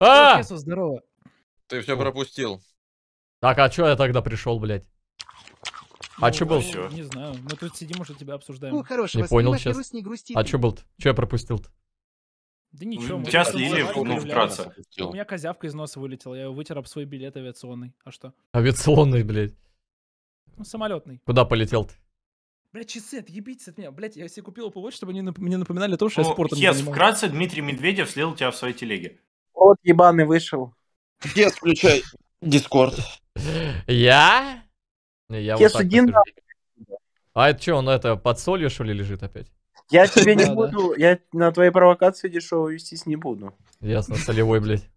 А! здорово. Ты все пропустил. Так, а чё я тогда пришел, блядь? А ну, чё был? Не, ну, не знаю, мы тут сидим уже тебя обсуждаем. Ну, хорошего, не понял сейчас. Не грусти а чё был? -то? Чё я пропустил-то? Да ничего. Сейчас Лили, ну, вкратце. У меня козявка из носа вылетела, я вытер об свой билет авиационный. А что? Авиационный, блядь. Ну, самолетный. Куда полетел ты? Блять, часы, отъебитесь от меня. Блять, я себе купил Apple Watch, чтобы они мне напоминали то, что ну, я спортом yes, занимаюсь. вкратце Дмитрий Медведев слил тебя в своей телеге. Вот ебаный вышел. Где включай Дискорд? Я? Я вот так А это что, он это под солью, что ли, лежит опять? я тебе не буду, я на твои провокации дешево вестись не буду. Ясно, солевой, блядь.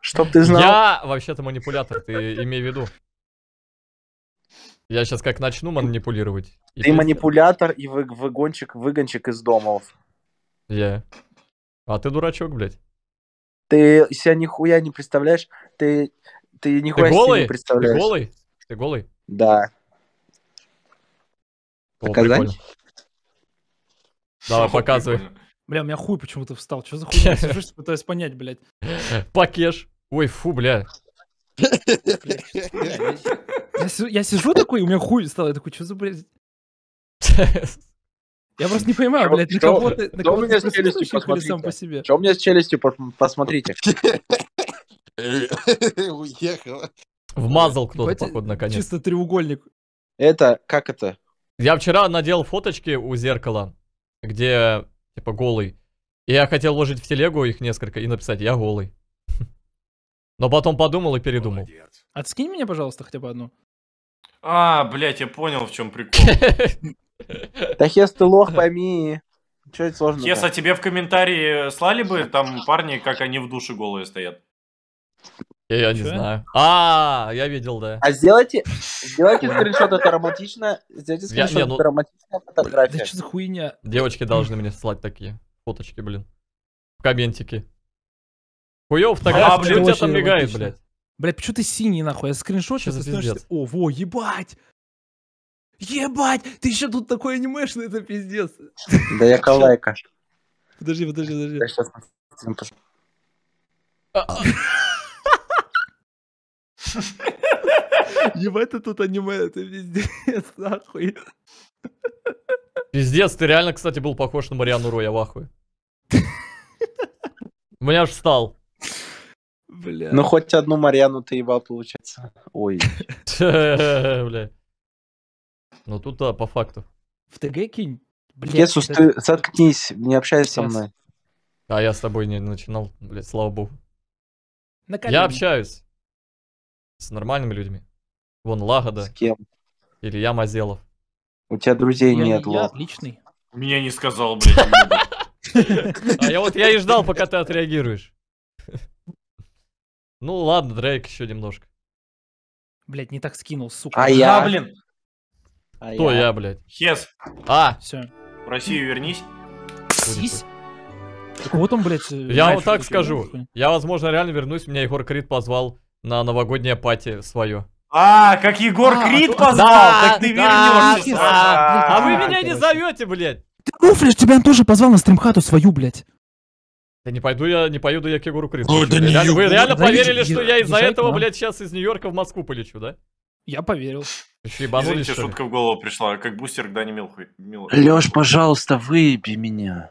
Чтоб ты знал. Я вообще-то манипулятор, ты имей в виду. Я сейчас как начну манипулировать. Ты пиздец. манипулятор и вы- выгончик выгонщик из домов. Я. А ты дурачок, блядь. Ты себя нихуя не представляешь. Ты, ты нихуя ты голый? не представляешь. Ты голый? Ты голый? Да. О, Показать? Прикольно. Давай, показывай. Бля, у меня хуй почему-то встал. Что за хуйня? Сижу, пытаюсь понять, блядь. Пакеш. Ой, фу, бля. Я сижу такой, у меня хуй встал. Я такой, что за, блядь? Я просто не понимаю, блядь, на кого ты... Что у меня с челюстью, посмотрите? Что у меня с челюстью, посмотрите? Уехала. Вмазал кто-то, походу, наконец. Чисто треугольник. Это, как это? Я вчера надел фоточки у зеркала, где, типа, голый. И я хотел вложить в телегу их несколько и написать «Я голый». Но потом подумал и передумал. Молодец. Отскинь меня, пожалуйста, хотя бы одну. А, блядь, я понял, в чем прикол. Да Хес, ты лох, пойми. Че это сложно? Хес, а тебе в комментарии слали бы там парни, как они в душе голые стоят? Я, я не знаю. А, я видел, да. А сделайте, сделайте скриншот, это романтично. Сделайте скриншот, ну это романтичная фотография. Да что за хуйня? Девочки должны мне слать такие фоточки, блин. В комментики. Хуёв фотография, а, блин, у тебя там мигает, блядь. Блядь, почему ты синий, нахуй? Я скриншот сейчас О, во, ебать! Ебать, ты еще тут такой анимешный, это пиздец. Да я калайка. Подожди, подожди, подожди. Я сейчас Ебать, ты тут аниме, это пиздец, нахуй. Пиздец, ты реально, кстати, был похож на Мариану Роя, а в ахуе. У меня аж встал. Бля. Ну хоть одну Мариану ты ебал, получается. Ой. Бля. Ну тут да, по факту. В ТГ кинь. Блядь, Есус, ты заткнись, не общайся со мной. А я с тобой не начинал, блядь, слава богу. я общаюсь с нормальными людьми. Вон Лагода. С кем? Или я Мазелов. У тебя друзей ну, я, нет, не, Я отличный. Меня не сказал, блядь. А я вот я и ждал, пока ты отреагируешь. Ну ладно, Дрейк еще немножко. Блять, не так скинул, сука. А я? блин. А Кто я, я блядь? Хес. А. Все. В Россию вернись. Сись? Так вот он, блядь. Э, я вот так скажу. Я, возможно, реально вернусь. Меня Егор Крид позвал на новогоднее пати свое. А, как Егор а, Крид позвал, так ты вернешься. а, вы а, меня не зовете, блядь. Ты уфлишь, тебя он тоже позвал на стримхату свою, блядь. Да не пойду я, не поеду я к Егору Крису. Ой, да не вы реально поверили, что я из-за этого, блядь, сейчас из Нью-Йорка в Москву полечу, да? Я поверил. Ебанули, Извините, шутка в голову пришла, как бустер к Дане Милху. Мил... Лёш, пожалуйста, выеби меня.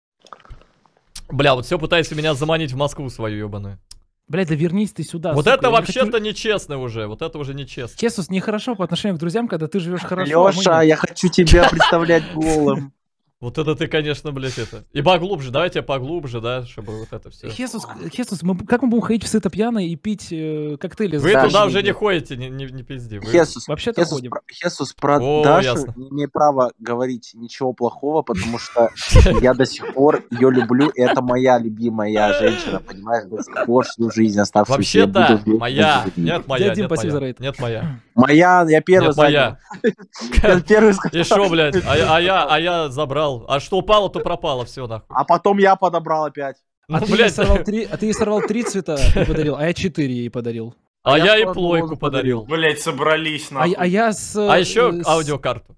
Бля, вот все пытается меня заманить в Москву свою ебаную. Бля, да вернись ты сюда. Вот сука, это вообще-то хочу... нечестно уже. Вот это уже нечестно. Честно, нехорошо по отношению к друзьям, когда ты живешь хорошо. Леша, а мы... я хочу тебя представлять голым. Вот это ты, конечно, блядь, это. И поглубже, давайте поглубже, да, чтобы вот это все. Хесус, Хесус, мы, как мы будем ходить в сыто пьяные и пить э, коктейли? Вы Даже туда уже не ходите, не, не, не пизди. Вы... Хесус, вообще-то Хесус, ходим. Про, Хесус про О, Дашу ясно. не имеет права говорить ничего плохого, потому что я до сих пор ее люблю, и это моя любимая женщина, понимаешь, до сих пор всю жизнь оставшуюся. вообще да, моя, нет моя, нет моя, нет моя. Моя, я первый Нет моя. Первый И что, блядь, а я а а забрал подобрал. А что упало, то пропало, все нахуй. А потом я подобрал опять. Ну, а, ты блядь. Сорвал три, а ты ей сорвал три цвета и подарил, а я четыре ей подарил. А, а я, я ей плойку подарил. Блять, собрались нахуй. А, а я с... А еще с... аудиокарту.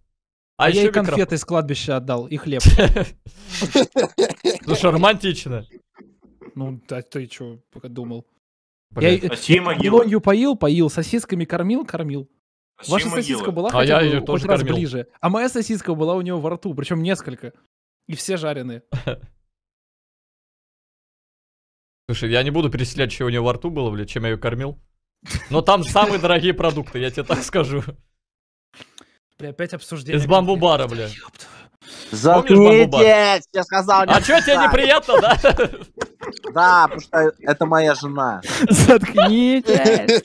А, а еще я ей конфеты микрофон. из кладбища отдал и хлеб. Слушай, романтично. Ну, да ты что, пока думал. Я ее поил, поил, сосисками кормил, кормил. А Ваша сосиска ела? была а хотя я ее тоже раз кормил. ближе. А моя сосиска была у него во рту, причем несколько. И все жареные. Слушай, я не буду переселять, что у него во рту было, блядь, чем я ее кормил. Но там самые дорогие продукты, я тебе так скажу. Бля, опять обсуждение. Из бамбубара, бля. Заткнитесь! Я сказал, А что тебе неприятно, да? Да, потому что это моя жена. Заткнитесь!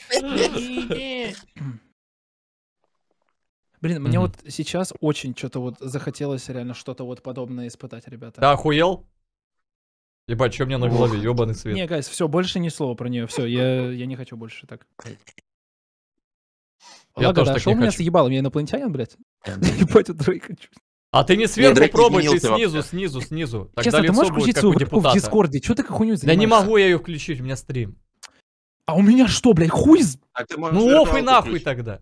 Блин, мне вот сейчас очень что-то вот захотелось реально что-то вот подобное испытать, ребята. Да, охуел? Ебать, что мне на голове, ебаный цвет. Не, гайс, все, больше ни слова про нее. Все, я, я не хочу больше так. Я Лага, тоже да, так что у меня хочу. с ебалом? Я инопланетянин, блядь? Ебать, у Дрейка. А ты не сверху Дрейк пробуй, ты снизу, снизу, снизу. Тогда Честно, ты можешь включить свою группу в Дискорде? Че ты как хуйню занимаешься? Да не могу я ее включить, у меня стрим. А у меня что, блядь, хуй? А ну оф и нахуй тогда.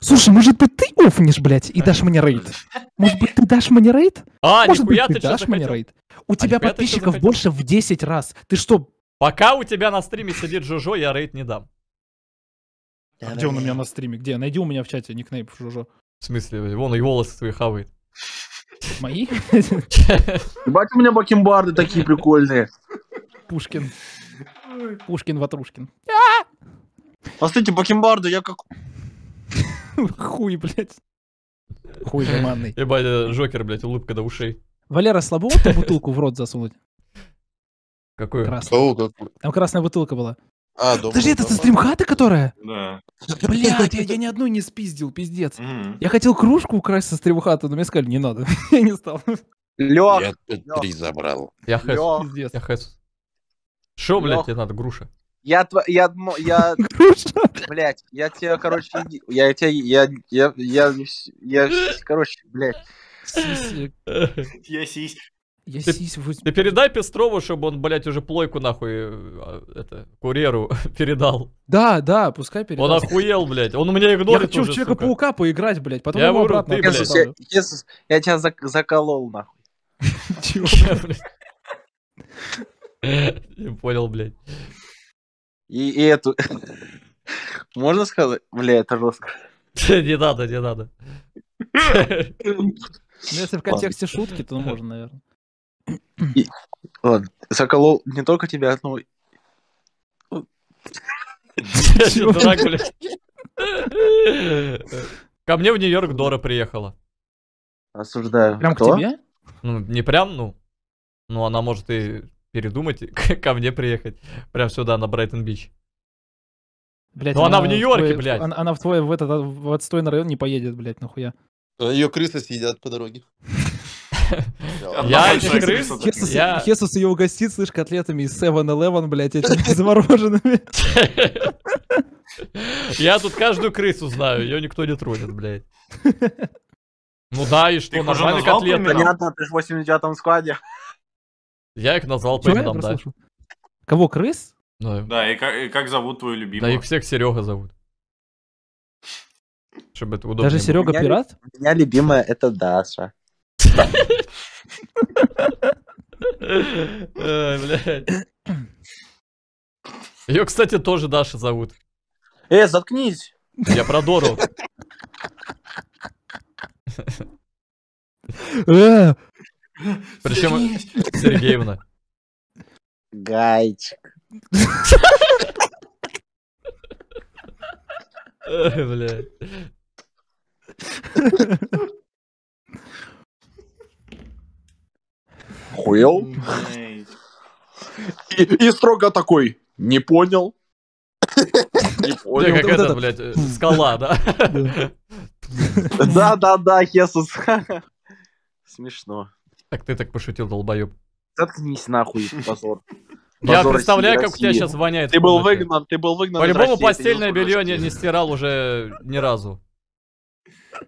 Слушай, может быть, ты офнешь, блядь, и дашь мне рейд? Может быть, ты дашь мне рейд? А, может быть, ты, ты дашь мне хотел? рейд? У а тебя подписчиков больше в 10 раз. Ты что? Пока у тебя на стриме сидит Жужо, я рейд не дам. А где он у меня на стриме? Где? Найди у меня в чате никнейп Жужо. В смысле? Вон и волосы твои хавает. Мои? Ебать, у меня бакенбарды такие прикольные. Пушкин. Пушкин Ватрушкин. А! Посмотрите, бакенбарды, я как... Хуй, блядь. Хуй жеманный. Ебать, Жокер, блядь, улыбка до ушей. Валера, слабого ты бутылку в рот засунуть? Какую? Красную. Там красная бутылка была. А, Подожди, это со стримхата, которая? Да. Блядь, я, я ни одной не спиздил, пиздец. Mm. Я хотел кружку украсть со стримхата, но мне сказали, не надо. я не стал. Лёх! Я три забрал. Я хэс. Я хэс. Шо, блядь, тебе надо, груша? Я, я, я, блять, я тебя, короче, я тебя, я, я, я, я, короче, блять, Я сись. Я сись возьму. Ты передай Пестрову, чтобы он, блять, уже плойку нахуй а, это, курьеру передал. Да, да, пускай передаст. Он охуел, блять, Он у меня игнорит Я хочу в Человека-паука поиграть, блять? потом я его вру, обратно Я, я, тебя заколол, нахуй. Чего, блять? Не понял, блять и, и эту... Можно сказать? Бля, это жестко. Не надо, не надо. Ну, если в контексте шутки, то можно, наверное. ладно, заколол не только тебя, но... Ко мне в Нью-Йорк Дора приехала. Осуждаю. Прям к тебе? Ну, не прям, ну. Ну, она может и передумать ко мне приехать. Прям сюда, на Брайтон-Бич. Блять, ну она, она в Нью-Йорке, твой, блядь. Она, она в твой, в этот, а, в отстойный район не поедет, блядь, нахуя. А ее крысы съедят по дороге. Я этих крыс... Хесус ее угостит, слышь, котлетами из 7-Eleven, блядь, этими замороженными. Я тут каждую крысу знаю, ее никто не тронет, блядь. Ну да, и что, нормально котлеты. Понятно, ты же в 89-м складе. Я их назвал по именам, да. Кого, крыс? Да, да и, как, и как зовут твою любимую? Да их всех Серега зовут. Чтобы это удобно Даже Серега было. пират? У меня любимая это Даша. Ее, кстати, тоже Даша зовут. Э, заткнись! Я про Дору. Э, причем Сергеевна. Гайчик. Бля. Хуел? И, и строго такой, не понял. Не понял. Да, как ну, вот это, блядь, э, скала, да? Да-да-да, Хесус. Смешно. Так ты так пошутил, долбоеб. Заткнись нахуй, позор. Я представляю, как у тебя сейчас воняет. Ты был выгнан, ты был выгнан. По-любому постельное белье не стирал уже ни разу.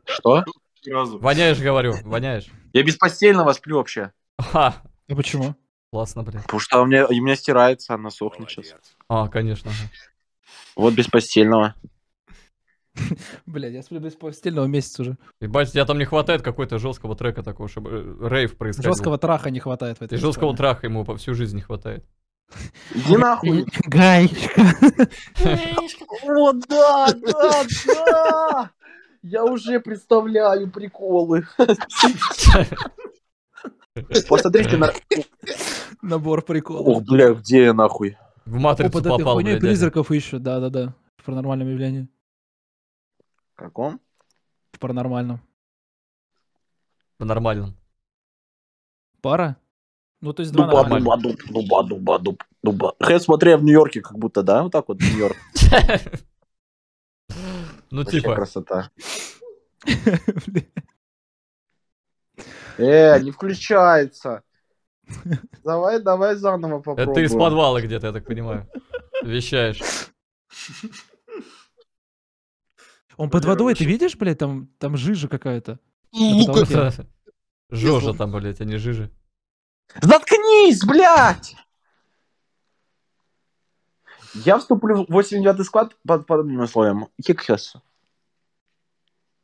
Что? Воняешь, говорю, воняешь. Я без постельного сплю вообще. А почему? Классно, блин. Потому что у меня, у меня стирается, она сохнет сейчас. А, конечно. Вот без постельного. Блядь, я сплю без постельного месяца уже. Ебать, тебя там не хватает какой-то жесткого трека такого, чтобы э, рейв происходил. Жесткого траха не хватает в этой И жесткого траха ему по всю жизнь не хватает. Иди нахуй. Гаечка. О, да, да, да. Я уже представляю приколы. Посмотрите на... Набор приколов. Ох, бля, где я нахуй? В матрицу попал, блядь. призраков ищут, да-да-да. В паранормальном явлении. Каком? В паранормальном. По-нормальному. Пара? Ну, то есть два дуба, дуба, дуб, дуба, дуба, дуба. Хэ смотрел в Нью-Йорке как будто, да? Вот так вот, Нью-Йорк. Ну, типа. красота. Э, не включается. Давай, давай заново попробуем. Это ты из подвала где-то, я так понимаю. Вещаешь. Он под водой, вообще... ты видишь, блядь, там, там жижа какая-то. Лука. Ну, Жожа там, блядь, а не жижа. Заткнись, блядь! Я вступлю в 89-й склад под подобным условием. Хикхес.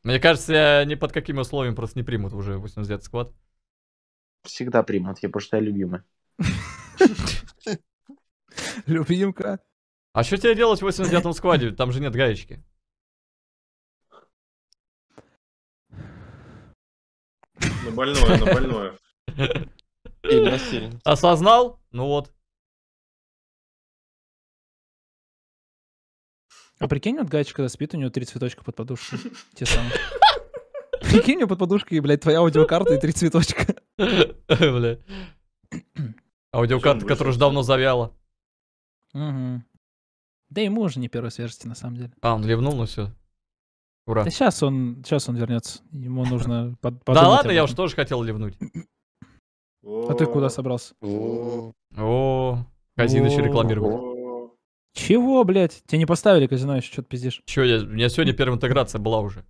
Мне кажется, я ни под каким условием просто не примут уже 89-й склад. Всегда примут, я просто я любимый. Любимка. А что тебе делать в 89-м складе? Там же нет гаечки. На больное, на больное. Осознал? Ну вот. А прикинь, вот Гач, когда спит, у него три цветочка под подушкой. Те самые. Прикинь, у него под подушкой, блядь, твоя аудиокарта и три цветочка. Бля. Аудиокарта, которая уже давно завяла. Угу. Да ему уже не первой свежести, на самом деле. А, он ливнул, но ну все. Ура. Да сейчас он, сейчас он вернется. Ему нужно под, подумать. Да ладно, я уж тоже хотел ливнуть. А ты куда собрался? О, казино еще рекламировали. Чего, блядь? Тебе не поставили казино еще, что ты пиздишь? Че, я, у меня сегодня первая интеграция была уже.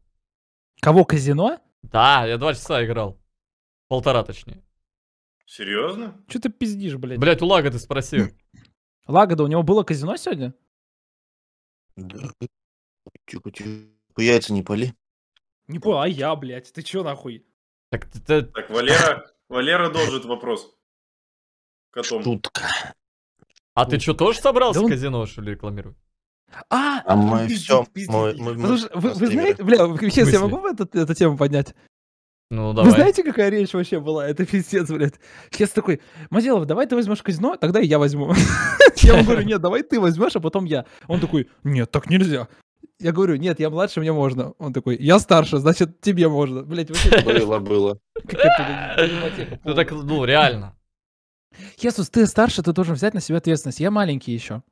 Кого, казино? Да, я два часа играл. Полтора, точнее. Серьезно? Че ты пиздишь, блядь? Блядь, у Лага ты спросил. Лага, у него было казино сегодня? Да. Тихо, тихо. Ну яйца не пали. Не понял, а я, блядь, ты чё нахуй? Так, ты, ты... так Валера, Валера должен вопрос. Котом. Шутка. А ты что, тоже собрался да он... казино, что ли, рекламировать? А, а мы пиздит, все. Пиздит. Мы, мы, мы, вы, вы знаете, бля, сейчас я могу эту, эту тему поднять? Ну, давай. Вы знаете, какая речь вообще была? Это пиздец, блядь. Сейчас такой, Мазелов, давай ты возьмешь казино, тогда и я возьму. Я ему говорю, нет, давай ты возьмешь, а потом я. Он такой, нет, так нельзя. Я говорю, нет, я младше, мне можно. Он такой, я старше, значит, тебе можно. Блять, Было, было. Ну так, ну, реально. Хесус, ты старше, ты должен взять на себя ответственность. Я маленький еще.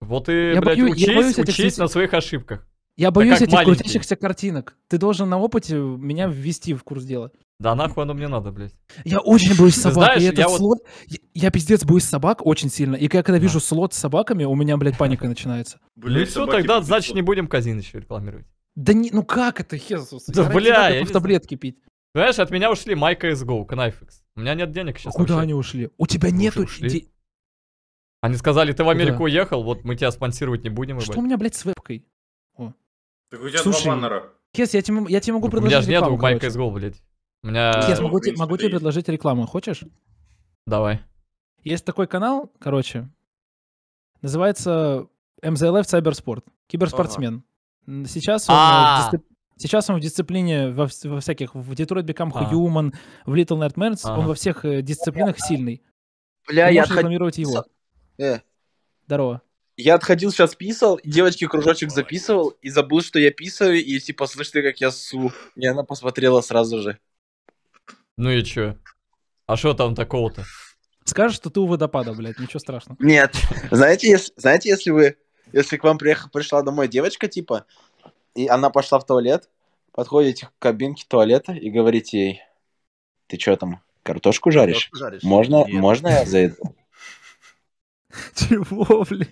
Вот и, я блядь, бою, учись, я боюсь учись на своих ошибках. Я боюсь этих маленький. крутящихся картинок. Ты должен на опыте меня ввести в курс дела. Да нахуй оно мне надо, блядь. Я очень боюсь собак. Знаешь, и этот я слот... Я, я пиздец боюсь собак очень сильно. И я когда вижу а. слот с собаками, у меня, блядь, паника начинается. Блядь, ну все, тогда, значит, не будем казин еще рекламировать. Да не, ну как это, Хезус? Да, бля, я таблетки пить. Знаешь, от меня ушли Майка из Go, Knifex. У меня нет денег сейчас. А куда вообще. они ушли? У тебя нету... Де... Они сказали, ты в Америку куда? уехал, вот мы тебя спонсировать не будем. Что у меня, блядь, с вебкой? О. Так у тебя Слушай, два баннера. Кес, я тебе, я тебе могу предложить У меня же нету Майка из Go, блядь. У меня... Сейчас могу, те, могу тебе предложить рекламу, хочешь? Давай. Есть такой канал, короче, называется МЗЛФ Cybersport, киберспортсмен. Ага. Сейчас он... Э, а Сейчас он в дисциплине во, во всяких, в Detroit Become а. Human, в Little Nightmares, а. он во всех э, дисциплинах сильный. Бля, Ты я рекламировать его. Э. Здорово. Я отходил, сейчас писал, девочки кружочек записывал и забыл, что я писаю, и типа слышно, как я су. И она посмотрела сразу же. Ну и чё? А что там такого-то? Скажешь, что ты у водопада, блядь, ничего страшного. Нет. Знаете, если, знаете, если вы... Если к вам приехала, пришла домой девочка, типа, и она пошла в туалет, подходите к кабинке туалета и говорите ей, ты чё там, картошку жаришь? Картошку жаришь? Можно, Нет. можно я зайду? Чего, блядь?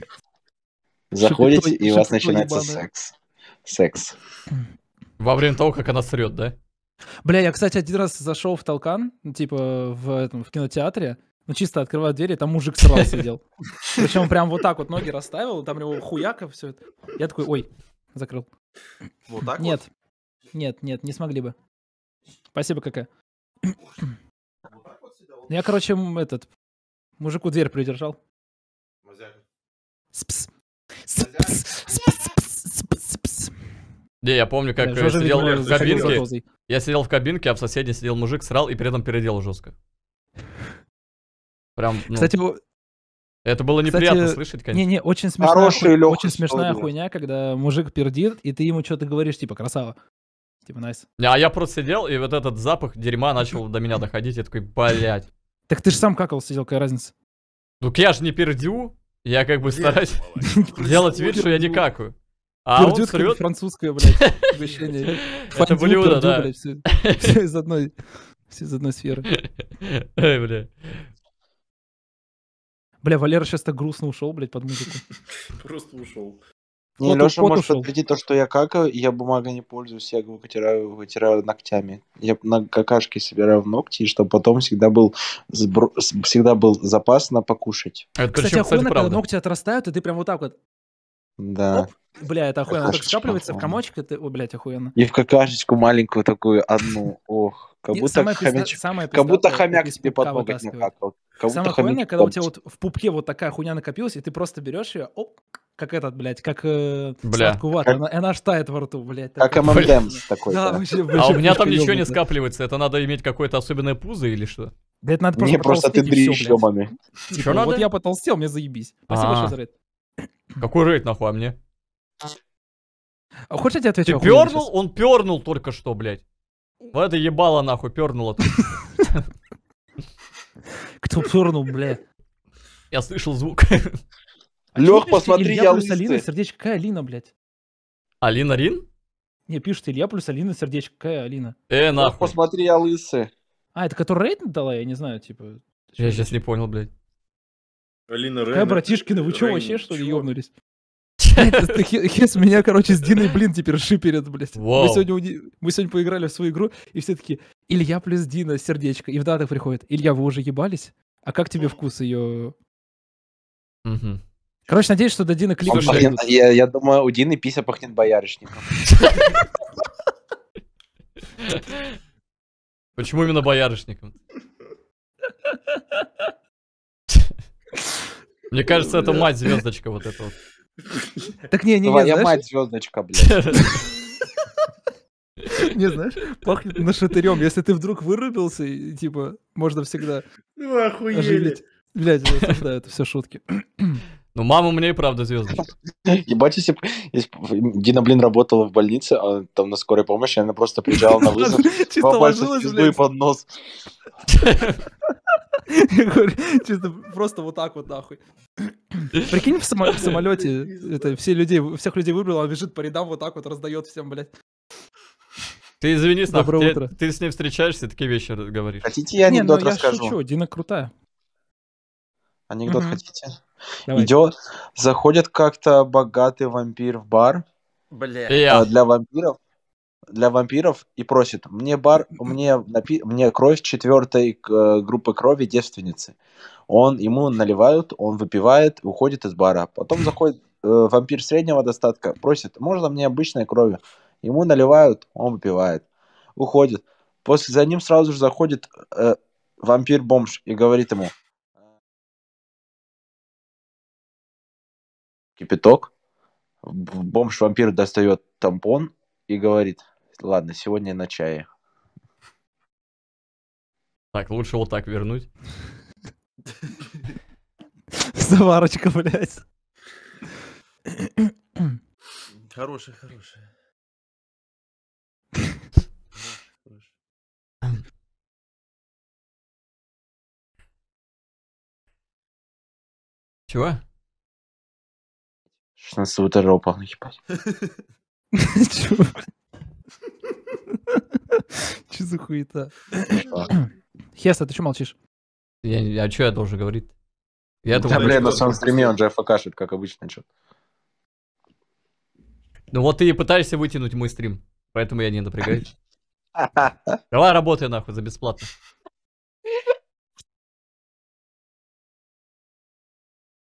Заходите, и у вас начинается секс. Секс. Во время того, как она срет, да? Бля, я, кстати, один раз зашел в Толкан, ну, типа в этом в кинотеатре, ну, чисто открываю двери, там мужик срал сидел. Причем прям вот так вот ноги расставил, там его хуяка все это. Я такой, ой, закрыл. Вот так Нет, вот? нет, нет, не смогли бы. Спасибо, какая. Ну, я, короче, этот, мужику дверь придержал. Спс. Спс. Не, я помню, как я э, сидел в кабинке. Я сидел в кабинке, а в соседней сидел мужик, срал и при этом переделал жестко. Прям. Ну, Кстати, это было Кстати, неприятно Кстати, слышать, конечно. Не-не, очень смешная, Хорошая, хуй, очень смешная хуйня, когда мужик пердит, и ты ему что-то говоришь, типа, красава. Типа, найс. Nice. А я просто сидел, и вот этот запах дерьма начал до меня доходить, я такой, блядь. Так ты же сам какал сидел, какая разница? Ну я же не пердю, я как бы стараюсь делать вид, что я не какаю. А Пердюшка, он срет... французское, блядь, угощение. Это блюдо, да. все, из одной, все из одной сферы. Эй, бля. Бля, Валера сейчас так грустно ушел, блядь, под музыку. Просто ушел. Не, вот, Леша может ушел. подтвердить то, что я какаю, я бумагой не пользуюсь, я вытираю, вытираю ногтями. Я на какашке собираю в ногти, чтобы потом всегда был, сбро... всегда был запас на покушать. Это Кстати, причем, охуенно, когда ногти отрастают, и ты прям вот так вот. Да. Оп, Бля, это охуенно. Так скапливается в комочек, это, о, блядь, охуенно. И в какашечку маленькую такую одну, ох. Как будто, самое хомяч... самое как будто хомяк тебе под ноготь накакал. Самое охуенное, когда у тебя вот в пупке вот такая хуйня накопилась, и ты просто берешь ее, оп, как этот, блядь, как э, Бля. сладкую вату. Как... Она, она аж тает во рту, блядь. Как ММДМ такой. Да, вообще, а вообще, а у меня там ничего не скапливается. Это надо иметь какое-то особенное пузо или что? Да это надо просто Не, просто ты дрищ ебаный. Типа, вот я потолстел, мне заебись. Спасибо большое а. за рейд. Какой рейд нахуй, а мне? А. А хочешь, я тебе отвечу? Ты пернул? Он пернул только что, блядь. Вот это ебало нахуй, пернуло. Кто пернул, бля? Я слышал звук. А Лех, посмотри, я плюс Алина, сердечко, какая Алина, блядь? Алина Рин? Не, пишет Илья плюс Алина, сердечко, какая Алина? Э, нахуй. посмотри, я лысый. А, это который рейтинг дала, я не знаю, типа. Я сейчас не понял, блядь. Алина Рейн. Какая братишкина, вы чё вообще, что ли, ёбнулись? Хес меня, короче, с Диной, блин, теперь шиперят, блядь. Мы сегодня, мы сегодня поиграли в свою игру, и все таки Илья плюс Дина, сердечко. И в датах приходит, Илья, вы уже ебались? А как тебе вкус ее? Короче, надеюсь, что до Дины клипы а я, я думаю, у Дины пися пахнет боярышником. Почему именно боярышником? Мне кажется, это мать звездочка вот эта вот. Так не, не, не, Твоя мать звездочка, блядь. Не, знаешь, пахнет нашатырем. Если ты вдруг вырубился, типа, можно всегда Ну, охуели. Блядь, да, это все шутки. Ну, мама мне и правда звездочка. Ебать, если, Дина, блин, работала в больнице, а там на скорой помощи, она просто приезжала на вызов, два пальца в пизду под нос. Я говорю, чисто просто вот так вот нахуй. Прикинь, в, само- в самолете это, все людей, всех людей выбрал, он бежит по рядам вот так вот, раздает всем, блядь. Ты извини, Снав, Доброе ты, утро. ты с ней встречаешься, такие вещи говоришь. Хотите, я анекдот Не, ну, я шучу, Дина крутая. Анекдот Мгм. хотите? Давай. Идет, заходит как-то богатый вампир в бар Бля. а, для вампиров, для вампиров и просит мне бар мне напи мне кровь четвертой э, группы крови девственницы он ему наливают он выпивает уходит из бара потом заходит э, вампир среднего достатка просит можно мне обычной крови ему наливают он выпивает уходит после за ним сразу же заходит э, вампир бомж и говорит ему кипяток бомж вампир достает тампон и говорит, ладно, сегодня на чае. Так, лучше вот так вернуть. Заварочка, блядь. Хорошая, хорошая. Чего? 16 этажа упал, ебать. Че за хуета? Хеста, ты че молчишь? Я, а че я должен говорить? Я да, блин, на самом стриме он же афакашит, как обычно, что Ну вот ты и пытаешься вытянуть мой стрим, поэтому я не напрягаюсь. Давай работай нахуй за бесплатно.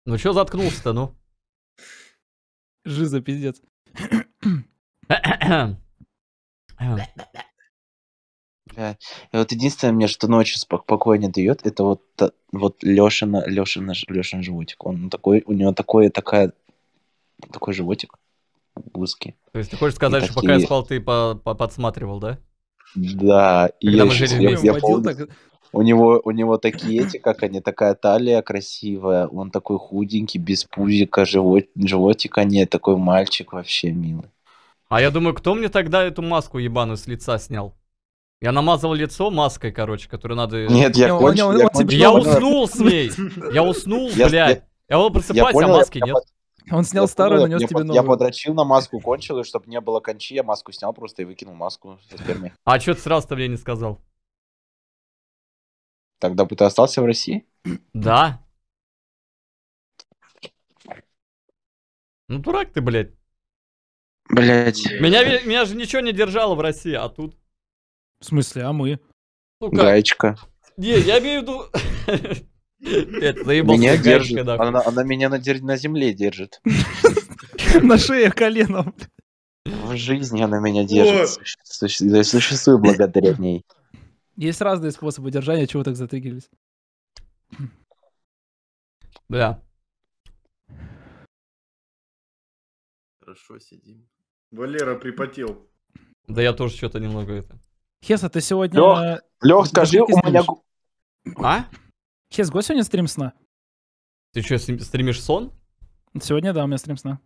Ну чё заткнулся-то, ну? Жиза, пиздец. Бля. И вот единственное мне, что ночью спокойнее дает, это вот, вот Лешина, Лешина, Лешин животик. Он такой, у него такой, такая, такой животик узкий. То есть ты хочешь сказать, и что такие... пока я спал, ты по подсматривал, да? Да. Когда и я, мы сейчас, я, я полностью... так... У него, у него такие эти, как они, такая талия красивая, он такой худенький, без пузика, живот, животика нет, такой мальчик вообще милый. А я думаю, кто мне тогда эту маску ебаную с лица снял? Я намазал лицо маской, короче, которую надо... Нет, я, кончил, я, он, кончил. я уснул с ней! Я уснул, я, блядь! Я, я просыпаюсь, а понял, а маски я, нет. Я, он снял я старую, понял, нанес тебе новую. Я подрочил на маску, кончил, и чтобы не было кончи, я маску снял просто и выкинул маску со сперми. А что ты сразу-то мне не сказал? Тогда бы ты остался в России? Да. Ну дурак ты, блядь. Блять. Меня, меня же ничего не держало в России, а тут. В смысле, а мы? Ну, как? Гаечка. Не, я имею в виду... Это меня держит. Она, она меня на, на земле держит. На шее коленом. В жизни она меня держит. Я существую благодаря ней. Есть разные способы держания, чего так затригились. Да. Хорошо сидим. Валера припотел. Да я тоже что-то немного это. Хеса, ты сегодня... Лех, на... Лех скажи, у меня... А? Хес, го сегодня стрим сна? Ты что, стримишь сон? Сегодня, да, у меня стрим сна.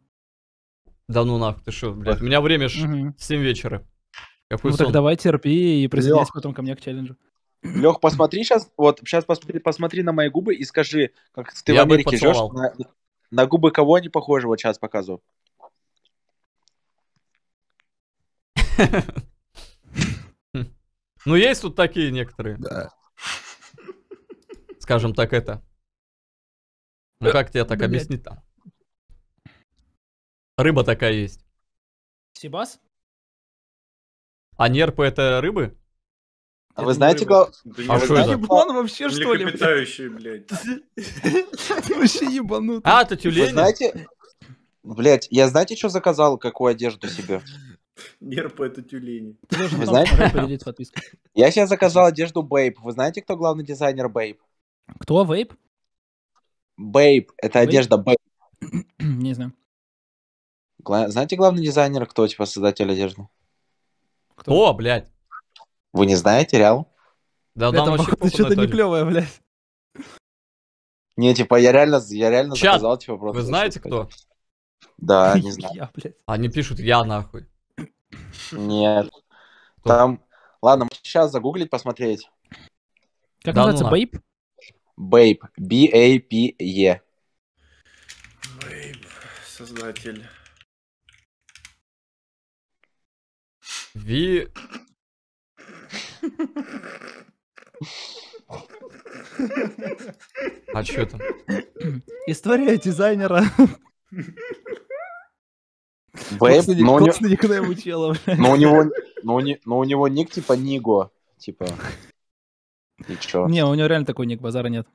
Да ну нах, ты что, блядь, у меня время ж угу. 7 вечера. Какой ну сон? так давай терпи и присоединяйся потом ко мне к челленджу. Лех, посмотри сейчас, вот сейчас посмотри, посмотри на мои губы и скажи, как ты я в Америке живешь, на, на губы кого они похожи, вот сейчас показываю. Ну, есть тут такие некоторые. Да. Скажем так, это. Ну, как тебе так объяснить-то? Рыба такая есть. Сибас? А нерпы это рыбы? А вы знаете, кого... А что это? Еблан вообще, что ли? Млекопитающие, блядь. Ты вообще ебанутый. А, это тюлени? Вы знаете... Блять, я знаете, что заказал, какую одежду себе? Нерпа это тюлени. Вы знаете? Я сейчас заказал одежду Бейп. Вы знаете, кто главный дизайнер Бейп? Кто Вейп? Бейп. Это Бейп? одежда Бейп. Не знаю. Гла... Знаете главный дизайнер, кто типа создатель одежды? Кто, О, блядь? Вы не знаете, реал? Да, это, нам что-то не клевое, блядь. Не, типа, я реально, я реально Чат. заказал, типа, просто... Вы знаете, кто? Да, не знаю. Я, блядь. Они пишут, я нахуй. Нет. Там... Ладно, сейчас загуглить, посмотреть. Как ну называется? Бейп? Бейп. B-A-P-E. Бейп. Создатель. Ви... А что там? История дизайнера. Вейп, но, не... чело, но у него, но, не, но у него ник типа Ниго, типа. И чё? Не, у него реально такой ник, базара нет.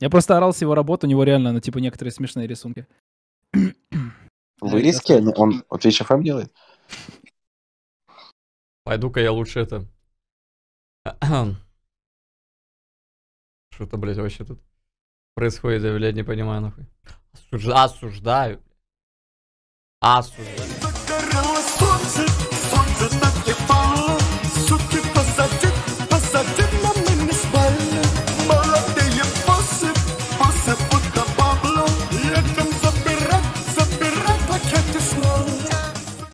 Я просто орал с его работы, у него реально, ну, типа, некоторые смешные рисунки. Вырезки? Он, он Twitch делает? Пойду-ка я лучше это... Что-то, блядь, вообще тут происходит, я, блядь, не понимаю, нахуй. Осуждаю. Aços.